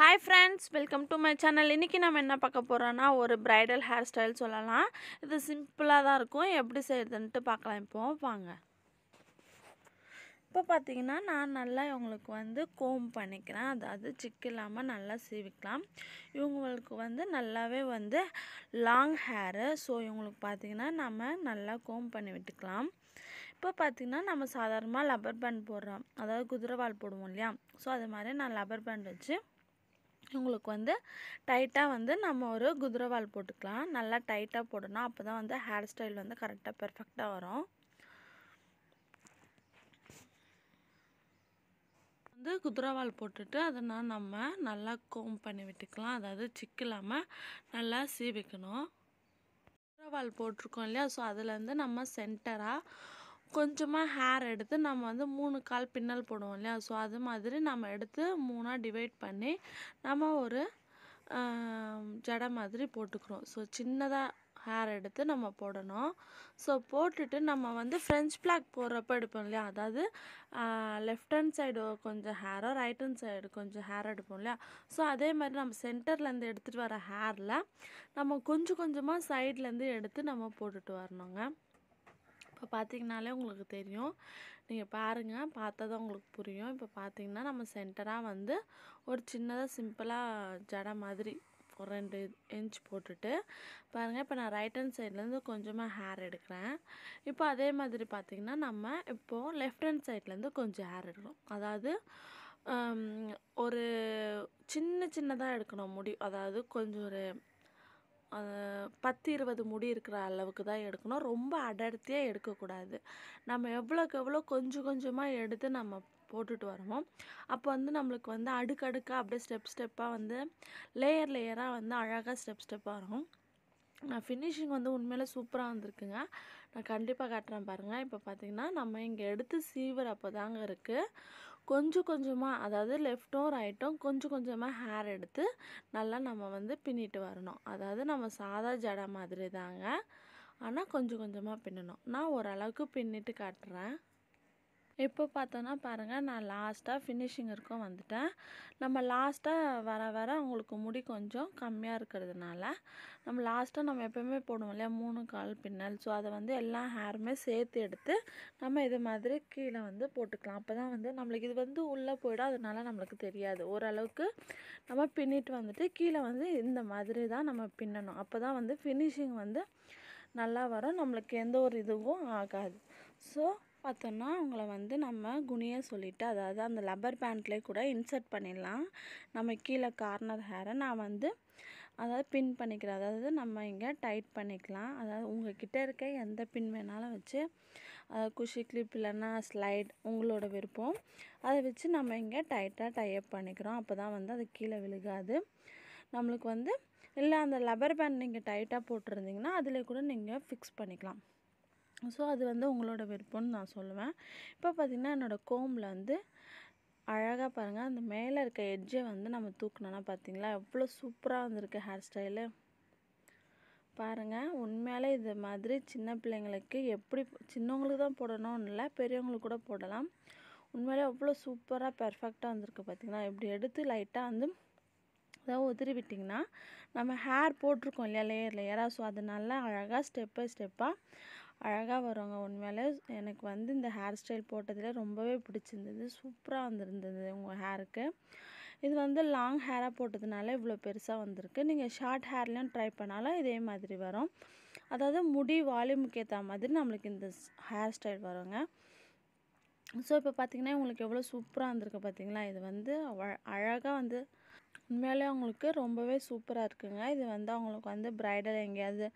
hi friends welcome to my channel இன்றைக்கி நம்ம என்ன பார்க்க போகிறோன்னா ஒரு ப்ரைடல் ஹேர் ஸ்டைல் சொல்லலாம் இது சிம்பிளாக தான் இருக்கும் எப்படி செய்யுதுன்ட்டு பார்க்கலாம் இப்போ வாங்க இப்போ பார்த்தீங்கன்னா நான் நல்லா இவங்களுக்கு வந்து கோம் பண்ணிக்கிறேன் அதாவது சிக்கு இல்லாமல் நல்லா சீவிக்கலாம் இவங்களுக்கு வந்து நல்லாவே வந்து லாங் ஹேரு ஸோ இவங்களுக்கு பார்த்திங்கன்னா நம்ம நல்லா கோம் பண்ணி விட்டுக்கலாம் இப்போ பார்த்திங்கன்னா நம்ம சாதாரணமாக லப்பர் பேண்ட் போடுறோம் அதாவது குதிரை போடுவோம் இல்லையா ஸோ அது மாதிரி நான் லப்பர் பேண்ட் வச்சு உங்களுக்கு வந்து டைட்டாக வந்து நம்ம ஒரு குதிரவால் போட்டுக்கலாம் நல்லா டைட்டாக போடணும் அப்போ தான் வந்து ஹேர் ஸ்டைல் வந்து கரெக்டாக பெர்ஃபெக்டாக வரும் வந்து குதிரவால் போட்டுட்டு அதனால் நம்ம நல்லா கோம் பண்ணி விட்டுக்கலாம் அதாவது சிக்கில்லாமல் நல்லா சீவிக்கணும் குதிரவால் போட்டிருக்கோம் இல்லையா ஸோ அதுலேருந்து நம்ம சென்டராக கொஞ்சமாக ஹேர் எடுத்து நம்ம வந்து மூணு கால் பின்னல் போடுவோம் இல்லையா ஸோ அது மாதிரி நம்ம எடுத்து மூணாக டிவைட் பண்ணி நம்ம ஒரு ஜடை மாதிரி போட்டுக்கிறோம் ஸோ சின்னதாக ஹேர் எடுத்து நம்ம போடணும் ஸோ போட்டுட்டு நம்ம வந்து ஃப்ரெஞ்ச் பிளாக் போடுறப்ப எடுப்போம் இல்லையா அதாவது லெஃப்ட் ஹேண்ட் சைடு கொஞ்சம் ஹேரோ ரைட் ஹேண்ட் சைடு கொஞ்சம் ஹேர் எடுப்போம் இல்லையா ஸோ அதே மாதிரி நம்ம சென்டர்லேருந்து எடுத்துகிட்டு வர ஹேரில் நம்ம கொஞ்சம் கொஞ்சமாக சைட்லேருந்து எடுத்து நம்ம போட்டுட்டு வரணுங்க இப்போ பார்த்தீங்கனாலே உங்களுக்கு தெரியும் நீங்கள் பாருங்கள் பார்த்தா தான் உங்களுக்கு புரியும் இப்போ பார்த்தீங்கன்னா நம்ம சென்டராக வந்து ஒரு சின்னதாக சிம்பிளாக ஜடை மாதிரி ஒரு ரெண்டு இன்ச் போட்டுட்டு பாருங்கள் இப்போ நான் ரைட் ஹேண்ட் சைட்லேருந்து கொஞ்சமாக ஹேர் எடுக்கிறேன் இப்போ அதே மாதிரி பார்த்திங்கன்னா நம்ம இப்போது லெஃப்ட் ஹேண்ட் சைட்லேருந்து கொஞ்சம் ஹேர் எடுக்கணும் அதாவது ஒரு சின்ன சின்னதாக எடுக்கணும் முடி அதாவது கொஞ்சம் ஒரு பத்து இருபது முடி இருக்கிற அளவுக்கு தான் எடுக்கணும் ரொம்ப அடர்த்தியாக எடுக்கக்கூடாது நம்ம எவ்வளோக்கு எவ்வளோ கொஞ்சம் கொஞ்சமாக எடுத்து நம்ம போட்டுட்டு வரோமோ அப்போ வந்து நம்மளுக்கு வந்து அடுக்கடுக்காக அப்படியே ஸ்டெப் ஸ்டெப்பாக வந்து லேயர் லேயராக வந்து அழகாக ஸ்டெப் ஸ்டெப்பாக இருக்கும் ஃபினிஷிங் வந்து உண்மையில் சூப்பராக வந்திருக்குங்க நான் கண்டிப்பாக காட்டுறேன் பாருங்கள் இப்போ பார்த்தீங்கன்னா நம்ம இங்கே எடுத்து சீவுறப்போ தாங்க இருக்குது கொஞ்சம் கொஞ்சமாக அதாவது லெஃப்ட்டும் ரைட்டும் கொஞ்சம் கொஞ்சமாக ஹேர் எடுத்து நல்லா நம்ம வந்து பின்னிட்டு வரணும் அதாவது நம்ம சாதா ஜடை மாதிரி தாங்க ஆனால் கொஞ்சம் கொஞ்சமாக பின்னணும் நான் ஓரளவுக்கு பின்னிட்டு காட்டுறேன் இப்போ பார்த்தோன்னா பாருங்கள் நான் லாஸ்ட்டாக ஃபினிஷிங் இருக்கும் வந்துட்டேன் நம்ம லாஸ்ட்டாக வர வர உங்களுக்கு முடி கொஞ்சம் கம்மியாக இருக்கிறதுனால நம்ம லாஸ்ட்டாக நம்ம எப்போயுமே போடுவோம் இல்லையா மூணு கால் பின்னல் ஸோ அதை வந்து எல்லா ஹேருமே சேர்த்து எடுத்து நம்ம இது மாதிரி கீழே வந்து போட்டுக்கலாம் அப்போ தான் வந்து நம்மளுக்கு இது வந்து உள்ளே போயிடும் அதனால நம்மளுக்கு தெரியாது ஓரளவுக்கு நம்ம பின்னிட்டு வந்துட்டு கீழே வந்து இந்த மாதிரி தான் நம்ம பின்னணும் அப்போ தான் வந்து ஃபினிஷிங் வந்து நல்லா வரும் நம்மளுக்கு எந்த ஒரு இதுவும் ஆகாது ஸோ பார்த்தோன்னா உங்களை வந்து நம்ம குனிய சொல்லிவிட்டு அதாவது அந்த லப்பர் பேண்ட்லேயே கூட இன்சர்ட் பண்ணிடலாம் நம்ம கீழே கார்னர் ஹேரை நான் வந்து அதாவது பின் பண்ணிக்கிறேன் அதாவது நம்ம இங்கே டைட் பண்ணிக்கலாம் அதாவது கிட்டே இருக்க எந்த பின் வேணாலும் வச்சு குஷி கிளிப் இல்லைன்னா ஸ்லைட் உங்களோட விருப்பம் அதை வச்சு நம்ம இங்கே டைட்டாக டைப் பண்ணிக்கிறோம் அப்போ தான் வந்து அது கீழே விழுகாது நம்மளுக்கு வந்து இல்லை அந்த லப்பர் பேண்ட் நீங்கள் டைட்டாக போட்டிருந்தீங்கன்னா அதில் கூட நீங்கள் ஃபிக்ஸ் பண்ணிக்கலாம் ஸோ அது வந்து உங்களோட விருப்பம்னு நான் சொல்லுவேன் இப்போ பார்த்திங்கன்னா என்னோடய கோமில் வந்து அழகாக பாருங்கள் அந்த மேலே இருக்க எட்ஜை வந்து நம்ம தூக்கினோன்னா பார்த்திங்களா எவ்வளோ சூப்பராக வந்திருக்கு ஹேர் ஸ்டைலு பாருங்கள் உண்மையாலே இது மாதிரி சின்ன பிள்ளைங்களுக்கு எப்படி சின்னவங்களுக்கு தான் போடணும்னு இல்லை பெரியவங்களுக்கு கூட போடலாம் உண்மையிலே அவ்வளோ சூப்பராக பெர்ஃபெக்டாக வந்திருக்கு பார்த்திங்கன்னா இப்படி எடுத்து லைட்டாக வந்து அதாவது உதிரி விட்டிங்கன்னா நம்ம ஹேர் போட்டிருக்கோம் இல்லையா லேயர் லேயராக ஸோ அது நல்லா அழகாக ஸ்டெப் பை ஸ்டெப்பாக அழகாக வருவாங்க உண்மையாலே எனக்கு வந்து இந்த ஹேர் ஸ்டைல் போட்டதில் ரொம்பவே பிடிச்சிருந்தது சூப்பராக வந்திருந்தது உங்கள் ஹேருக்கு இது வந்து லாங் ஹேராக போட்டதுனால இவ்வளோ பெருசாக வந்திருக்கு நீங்கள் ஷார்ட் ஹேர்லாம் ட்ரை பண்ணாலும் இதே மாதிரி வரும் அதாவது முடி வால்யூமுக்கு ஏற்ற மாதிரி நம்மளுக்கு இந்த ஹேர் ஸ்டைல் வருங்க ஸோ இப்போ பார்த்தீங்கன்னா உங்களுக்கு எவ்வளோ சூப்பராக இருந்திருக்கு பார்த்தீங்களா இது வந்து அழகாக வந்து உண்மையிலே அவங்களுக்கு ரொம்பவே சூப்பராக இருக்குங்க இது வந்து அவங்களுக்கு வந்து ப்ரைடல் எங்கேயாவது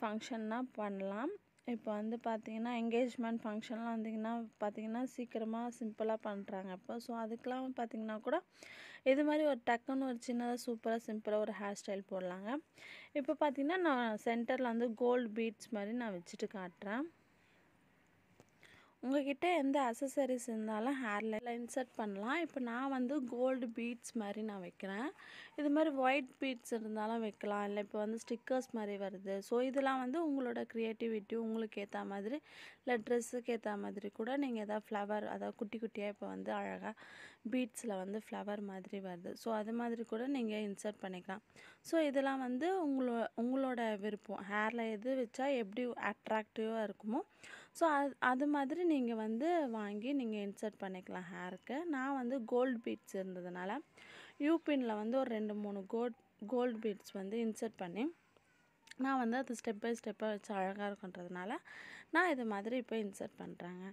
ஃபங்க்ஷன்னா பண்ணலாம் இப்போ வந்து பார்த்திங்கன்னா எங்கேஜ்மெண்ட் ஃபங்க்ஷன்லாம் வந்தீங்கன்னா பார்த்திங்கன்னா சீக்கிரமாக சிம்பிளாக பண்ணுறாங்க இப்போ ஸோ அதுக்கெலாம் பார்த்தீங்கன்னா கூட இது மாதிரி ஒரு டக்குன்னு ஒரு சின்னதாக சூப்பராக சிம்பிளாக ஒரு ஹேர் ஸ்டைல் போடலாங்க இப்போ பார்த்தீங்கன்னா நான் சென்டரில் வந்து கோல்டு பீட்ஸ் மாதிரி நான் வச்சுட்டு காட்டுறேன் உங்ககிட்ட எந்த அசசரிஸ் இருந்தாலும் ஹேரில் இன்சர்ட் பண்ணலாம் இப்போ நான் வந்து கோல்டு பீட்ஸ் மாதிரி நான் வைக்கிறேன் இது மாதிரி ஒயிட் பீட்ஸ் இருந்தாலும் வைக்கலாம் இல்லை இப்போ வந்து ஸ்டிக்கர்ஸ் மாதிரி வருது ஸோ இதெல்லாம் வந்து உங்களோட க்ரியேட்டிவிட்டி உங்களுக்கு ஏற்ற மாதிரி இல்லை ட்ரெஸ்ஸுக்கு ஏற்ற மாதிரி கூட நீங்கள் எதாவது ஃப்ளவர் அதாவது குட்டி குட்டியாக இப்போ வந்து அழகாக பீட்ஸில் வந்து ஃப்ளவர் மாதிரி வருது ஸோ அது மாதிரி கூட நீங்கள் இன்சர்ட் பண்ணிக்கலாம் ஸோ இதெல்லாம் வந்து உங்களோ உங்களோட விருப்பம் ஹேரில் எது வச்சா எப்படி அட்ராக்டிவாக இருக்குமோ ஸோ அது அது மாதிரி நீங்கள் வந்து வாங்கி நீங்கள் இன்சர்ட் பண்ணிக்கலாம் ஹேருக்கு நான் வந்து கோல்டு பீட்ஸ் இருந்ததுனால யூபின்ல வந்து ஒரு ரெண்டு மூணு கோல்ட் கோல்டு பீட்ஸ் வந்து இன்சர்ட் பண்ணி நான் வந்து அது ஸ்டெப் பை ஸ்டெப்பாக வச்சு அழகாக இருக்குன்றதுனால நான் இது மாதிரி இப்போ இன்சர்ட் பண்ணுறேங்க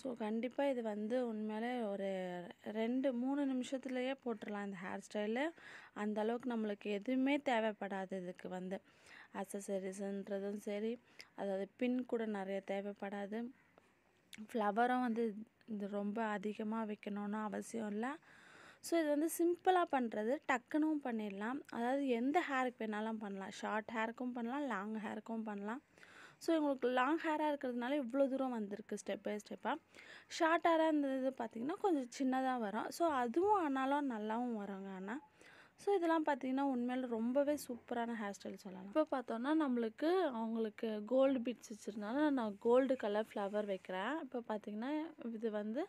ஸோ கண்டிப்பாக இது வந்து உண்மையிலே ஒரு ரெண்டு மூணு நிமிஷத்துலேயே போட்டுடலாம் இந்த ஹேர் ஸ்டைலு அந்தளவுக்கு நம்மளுக்கு எதுவுமே தேவைப்படாது இதுக்கு வந்து அசசரிஸுன்றதும் சரி அதாவது பின் கூட நிறைய தேவைப்படாது ஃப்ளவரும் வந்து இது ரொம்ப அதிகமாக வைக்கணும்னு அவசியம் இல்லை ஸோ இது வந்து சிம்பிளாக பண்ணுறது டக்குனும் பண்ணிடலாம் அதாவது எந்த ஹேருக்கு வேணாலும் பண்ணலாம் ஷார்ட் ஹேருக்கும் பண்ணலாம் லாங் ஹேருக்கும் பண்ணலாம் ஸோ உங்களுக்கு லாங் ஹேராக இருக்கிறதுனால இவ்வளோ தூரம் வந்திருக்கு ஸ்டெப் பை ஸ்டெப்பாக ஷார்ட் ஹேராக இருந்தது பார்த்திங்கன்னா கொஞ்சம் சின்னதாக வரும் ஸோ அதுவும் ஆனாலும் நல்லாவும் வருங்க ஆனால் ஸோ இதெல்லாம் பார்த்தீங்கன்னா உண்மையில் ரொம்பவே சூப்பரான ஹேர் ஸ்டைல் சொல்லலாம் இப்போ பார்த்தோன்னா நம்மளுக்கு அவங்களுக்கு கோல்டு பிட்ஸ் வச்சுருந்தாலும் நான் கோல்டு கலர் ஃப்ளவர் வைக்கிறேன் இப்போ பார்த்தீங்கன்னா இது வந்து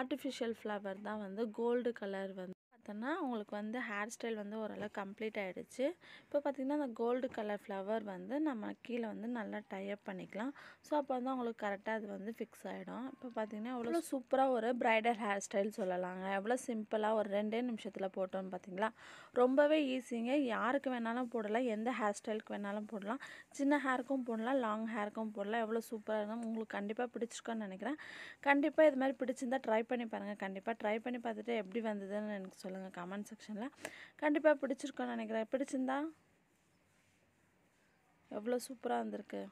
ஆர்டிஃபிஷியல் ஃப்ளவர் தான் வந்து கோல்டு கலர் வந்து பார்த்தோன்னா உங்களுக்கு வந்து ஹேர் ஸ்டைல் வந்து ஓரளவு கம்ப்ளீட் ஆகிடுச்சு இப்போ பார்த்திங்கன்னா அந்த கோல்டு கலர் ஃப்ளவர் வந்து நம்ம கீழே வந்து நல்லா டைப் பண்ணிக்கலாம் ஸோ அப்போ வந்து அவங்களுக்கு கரெக்டாக அது வந்து ஃபிக்ஸ் ஆகிடும் இப்போ பார்த்திங்கன்னா எவ்வளோ சூப்பராக ஒரு ப்ரைடல் ஹேர் ஸ்டைல் சொல்லலாங்க எவ்வளோ சிம்பிளாக ஒரு ரெண்டே நிமிஷத்தில் போட்டோம்னு பார்த்திங்களா ரொம்பவே ஈஸிங்க யாருக்கு வேணாலும் போடலாம் எந்த ஹேர் ஸ்டைலுக்கு வேணாலும் போடலாம் சின்ன ஹேருக்கும் போடலாம் லாங் ஹேருக்கும் போடலாம் எவ்வளோ சூப்பராக இருந்தால் உங்களுக்கு கண்டிப்பாக பிடிச்சிருக்கோன்னு நினைக்கிறேன் கண்டிப்பாக இது மாதிரி பிடிச்சிருந்தா ட்ரை பண்ணி பாருங்கள் கண்டிப்பாக ட்ரை பண்ணி பார்த்துட்டு எப்படி வந்ததுன்னு எனக்கு சொல்லுங்கள் சொல்லுங்கள் கமெண்ட் செக்ஷனில் கண்டிப்பாக பிடிச்சிருக்கோம் நினைக்கிறேன் பிடிச்சிருந்தா எவ்வளோ சூப்பராக இருந்திருக்கு